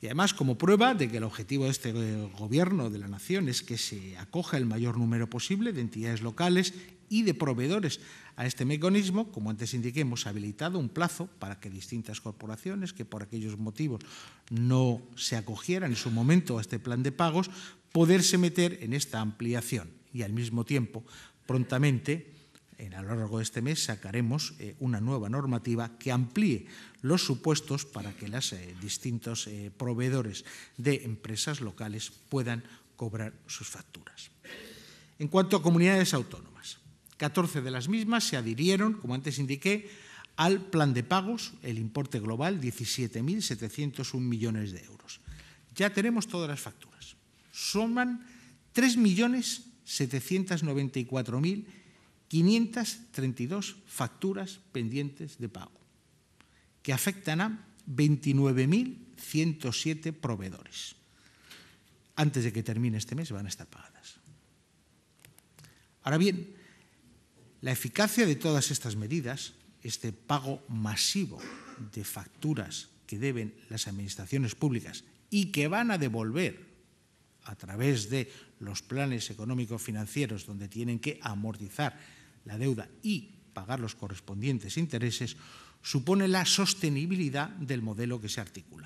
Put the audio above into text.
Y además, como prueba de que el objetivo de este Gobierno de la Nación es que se acoja el mayor número posible de entidades locales y de proveedores a este mecanismo, como antes indiqué, hemos habilitado un plazo para que distintas corporaciones que por aquellos motivos no se acogieran en su momento a este plan de pagos, poderse meter en esta ampliación y al mismo tiempo prontamente en, a lo largo de este mes sacaremos eh, una nueva normativa que amplíe los supuestos para que los eh, distintos eh, proveedores de empresas locales puedan cobrar sus facturas. En cuanto a comunidades autónomas, 14 de las mismas se adhirieron, como antes indiqué, al plan de pagos, el importe global 17.701 millones de euros. Ya tenemos todas las facturas. Suman 3.794.000 millones 532 facturas pendientes de pago, que afectan a 29.107 proveedores. Antes de que termine este mes van a estar pagadas. Ahora bien, la eficacia de todas estas medidas, este pago masivo de facturas que deben las administraciones públicas y que van a devolver a través de los planes económicos financieros donde tienen que amortizar la deuda y pagar los correspondientes intereses, supone la sostenibilidad del modelo que se articula.